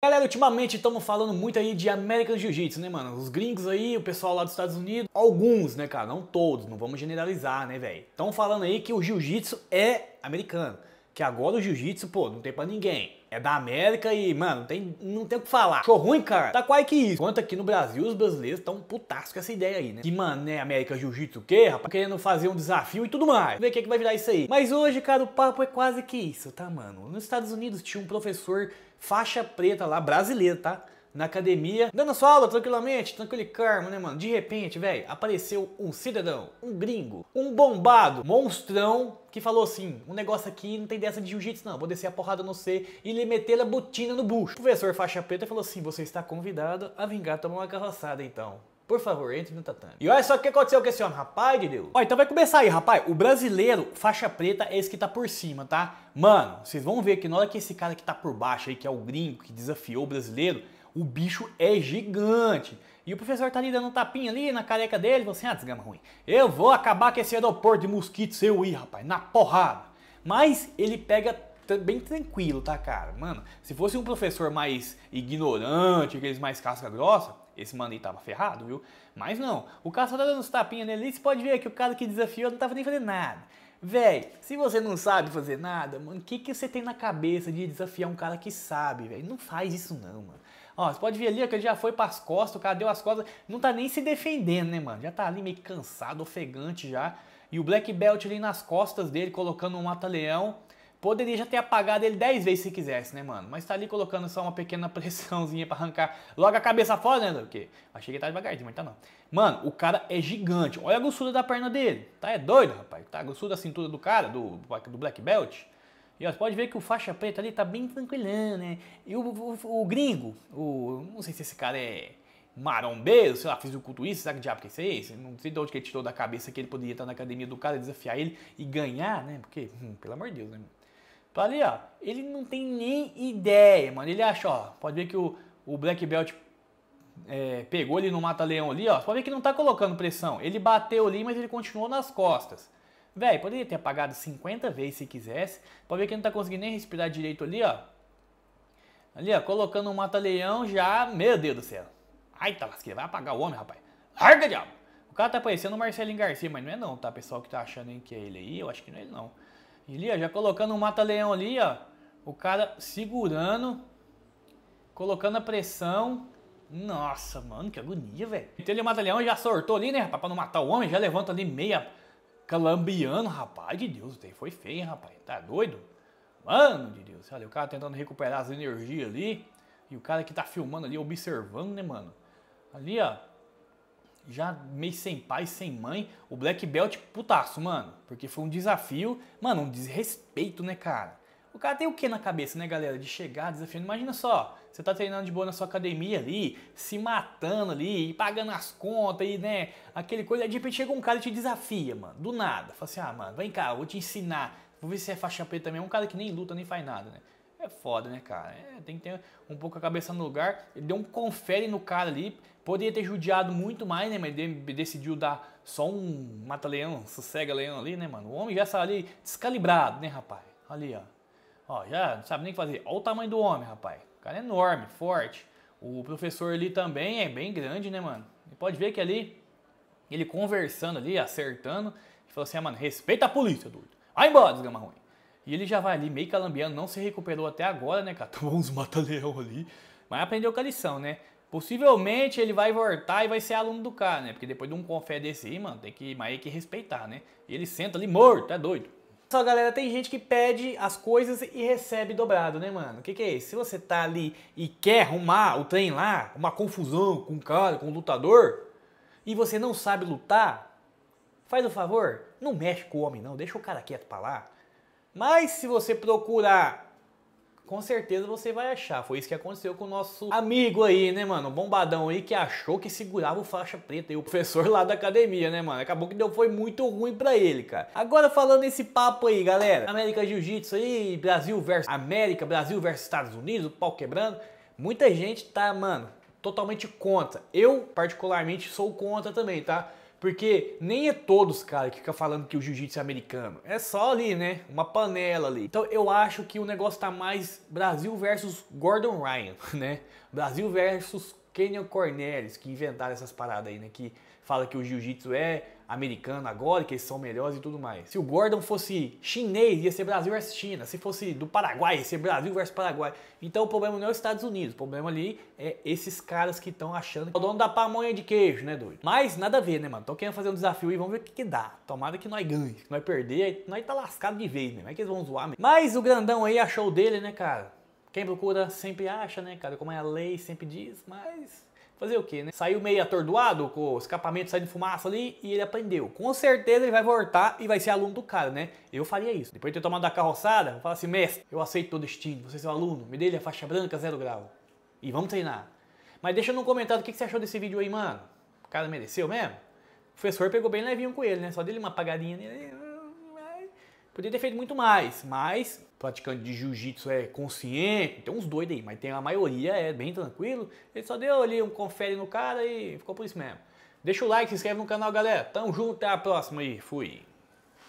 Galera, ultimamente estamos falando muito aí de American Jiu-Jitsu, né, mano? Os gringos aí, o pessoal lá dos Estados Unidos, alguns, né, cara? Não todos, não vamos generalizar, né, velho? Estão falando aí que o Jiu-Jitsu é americano que agora o jiu-jitsu, pô, não tem pra ninguém. É da América e, mano, não tem, não tem o que falar. Show ruim, cara. Tá quase que isso. Quanto aqui no Brasil, os brasileiros estão putaço com essa ideia aí, né? Que, mano, né, América Jiu-Jitsu o quê, rapaz? Querendo fazer um desafio e tudo mais. Vê o que, é que vai virar isso aí. Mas hoje, cara, o papo é quase que isso, tá, mano? Nos Estados Unidos tinha um professor faixa preta lá, brasileiro, tá? na academia, dando sua aula tranquilamente, tranquilo carmo, né, mano? De repente, velho, apareceu um cidadão, um gringo, um bombado, monstrão, que falou assim: um negócio aqui não tem dessa de jiu-jitsu, não. Vou descer a porrada no C e lhe meter a botina no bucho. O professor faixa preta falou assim: você está convidado a vingar tomar uma carroçada, então. Por favor, entre no tatame. E olha só o que aconteceu com esse homem, rapaz de Deus. Ó, então vai começar aí, rapaz. O brasileiro, faixa preta, é esse que tá por cima, tá? Mano, vocês vão ver que na hora que esse cara que tá por baixo aí, que é o gringo que desafiou o brasileiro, o bicho é gigante. E o professor tá ali dando um tapinha ali na careca dele, você, assim, ah, desgrama ruim. Eu vou acabar com esse aeroporto de mosquito seu aí, rapaz, na porrada. Mas ele pega bem tranquilo, tá, cara? Mano, se fosse um professor mais ignorante, aqueles mais casca grossa, esse mano aí tava ferrado, viu? Mas não, o cara só tá dando uns tapinhas nele e você pode ver que o cara que desafiou não tava nem fazendo nada. Véi, se você não sabe fazer nada, mano, o que, que você tem na cabeça de desafiar um cara que sabe, velho? Não faz isso não, mano. Ó, você pode ver ali que ele já foi para as costas, o cara deu as costas, não tá nem se defendendo, né, mano? Já tá ali meio cansado, ofegante já. E o Black Belt ali nas costas dele, colocando um mata-leão. Poderia já ter apagado ele 10 vezes se quisesse, né, mano? Mas tá ali colocando só uma pequena pressãozinha para arrancar logo a cabeça fora, né, Porque achei que ele tá devagarzinho, mas tá não. Mano, o cara é gigante. Olha a grossura da perna dele. Tá é doido, rapaz. Tá a grossura da cintura do cara, do, do Black Belt. E ó, pode ver que o faixa preta ali tá bem tranquilão, né? E o, o, o gringo, o, não sei se esse cara é marombeiro, sei lá, fisiculturista, sabe que diabo que é esse? Não sei de onde que ele tirou da cabeça que ele poderia estar na academia do cara, desafiar ele e ganhar, né? Porque, hum, pelo amor de Deus, né? Então ali, ó, ele não tem nem ideia, mano. Ele acha, ó, pode ver que o, o Black Belt é, pegou ele no mata-leão ali, ó. Pode ver que não tá colocando pressão. Ele bateu ali, mas ele continuou nas costas. Velho, poderia ter apagado 50 vezes se quisesse. Pode ver que não tá conseguindo nem respirar direito ali, ó. Ali, ó, colocando um mata-leão já. Meu Deus do céu. Ai, tá lasqueira, vai apagar o homem, rapaz. Larga, diabo! O cara tá parecendo o Marcelinho Garcia, mas não é não, tá? Pessoal que tá achando hein, que é ele aí, eu acho que não é ele não. E ali, ó, já colocando um mata-leão ali, ó. O cara segurando, colocando a pressão. Nossa, mano, que agonia, velho. Então ele mata-leão já sortou ali, né, rapaz, pra não matar o homem, já levanta ali meia Calambiano, rapaz de Deus, foi feio, hein, rapaz? Tá doido? Mano de Deus, olha, o cara tentando recuperar as energias ali. E o cara que tá filmando ali, observando, né, mano? Ali, ó. Já meio sem pai, sem mãe. O Black Belt putaço, mano. Porque foi um desafio. Mano, um desrespeito, né, cara? O cara tem o que na cabeça, né, galera? De chegar desafiando. Imagina só. Você tá treinando de boa na sua academia ali, se matando ali, pagando as contas e, né, aquele coisa. Aí de repente chega um cara e te desafia, mano, do nada. Fala assim, ah, mano, vem cá, eu vou te ensinar. Vou ver se é faixa preta também. Um cara que nem luta, nem faz nada, né? É foda, né, cara? É, tem que ter um pouco a cabeça no lugar. Ele deu um confere no cara ali. Poderia ter judiado muito mais, né? Mas decidiu dar só um mata-leão, sossega-leão ali, né, mano? O homem já saiu ali descalibrado, né, rapaz? Ali, ó. Ó, já não sabe nem o que fazer. Olha o tamanho do homem, rapaz cara é enorme, forte. O professor ali também é bem grande, né, mano? E pode ver que ali, ele conversando ali, acertando, ele falou assim, ah, mano, respeita a polícia, doido. Vai embora, desgrama ruim. E ele já vai ali meio calambiando, não se recuperou até agora, né, cara? Tomou uns mata-leão ali. Mas aprendeu com a lição, né? Possivelmente ele vai voltar e vai ser aluno do cara, né? Porque depois de um confé desse aí, mano, tem que, mas tem que respeitar, né? E ele senta ali morto, é doido. Só galera, tem gente que pede as coisas e recebe dobrado, né, mano? O que, que, é isso? Se você tá ali e quer arrumar o trem lá, uma confusão com o cara, com o lutador, e você não sabe lutar, faz o favor, não mexe com o homem, não, deixa o cara quieto pra lá. Mas se você procurar com certeza você vai achar. Foi isso que aconteceu com o nosso amigo aí, né, mano? O bombadão aí que achou que segurava o faixa preta e o professor lá da academia, né, mano? Acabou que deu foi muito ruim para ele, cara. Agora falando esse papo aí, galera. América Jiu-Jitsu aí, Brasil versus América, Brasil versus Estados Unidos, o pau quebrando. Muita gente tá, mano, totalmente contra. Eu particularmente sou contra também, tá? Porque nem é todos, cara, que fica falando que o jiu-jitsu é americano. É só ali, né? Uma panela ali. Então eu acho que o negócio tá mais Brasil versus Gordon Ryan, né? Brasil versus Kenyon Cornelis, que inventaram essas paradas aí, né? Que fala que o jiu-jitsu é americano agora, que eles são melhores e tudo mais. Se o Gordon fosse chinês, ia ser Brasil versus China. Se fosse do Paraguai, ia ser Brasil versus Paraguai. Então o problema não é os Estados Unidos, o problema ali é esses caras que estão achando que é o dono da pamonha de queijo, né, doido? Mas nada a ver, né, mano? Tô querendo fazer um desafio e vamos ver o que, que dá. Tomara que nós ganhe. Se nós perder, nós tá lascado de vez, né? Como é que eles vão zoar mesmo? Mas o grandão aí achou dele, né, cara? Quem procura sempre acha, né, cara? Como é a lei sempre diz, mas fazer o quê, né? Saiu meio atordoado, com o escapamento saindo fumaça ali e ele aprendeu. Com certeza ele vai voltar e vai ser aluno do cara, né? Eu faria isso. Depois de ter tomado a carroçada, eu falo assim, mestre, eu aceito o destino, você é seu aluno, me dê a faixa branca, zero grau. E vamos treinar. Mas deixa no comentário o que você achou desse vídeo aí, mano. O cara mereceu mesmo? O professor pegou bem levinho com ele, né? Só dele uma apagadinha nele. Podia ter feito muito mais, mas praticante de jiu-jitsu é consciente, tem uns doidos aí, mas tem a maioria é bem tranquilo. Ele só deu ali um confere no cara e ficou por isso mesmo. Deixa o like, se inscreve no canal, galera. Tamo junto, até a próxima e fui.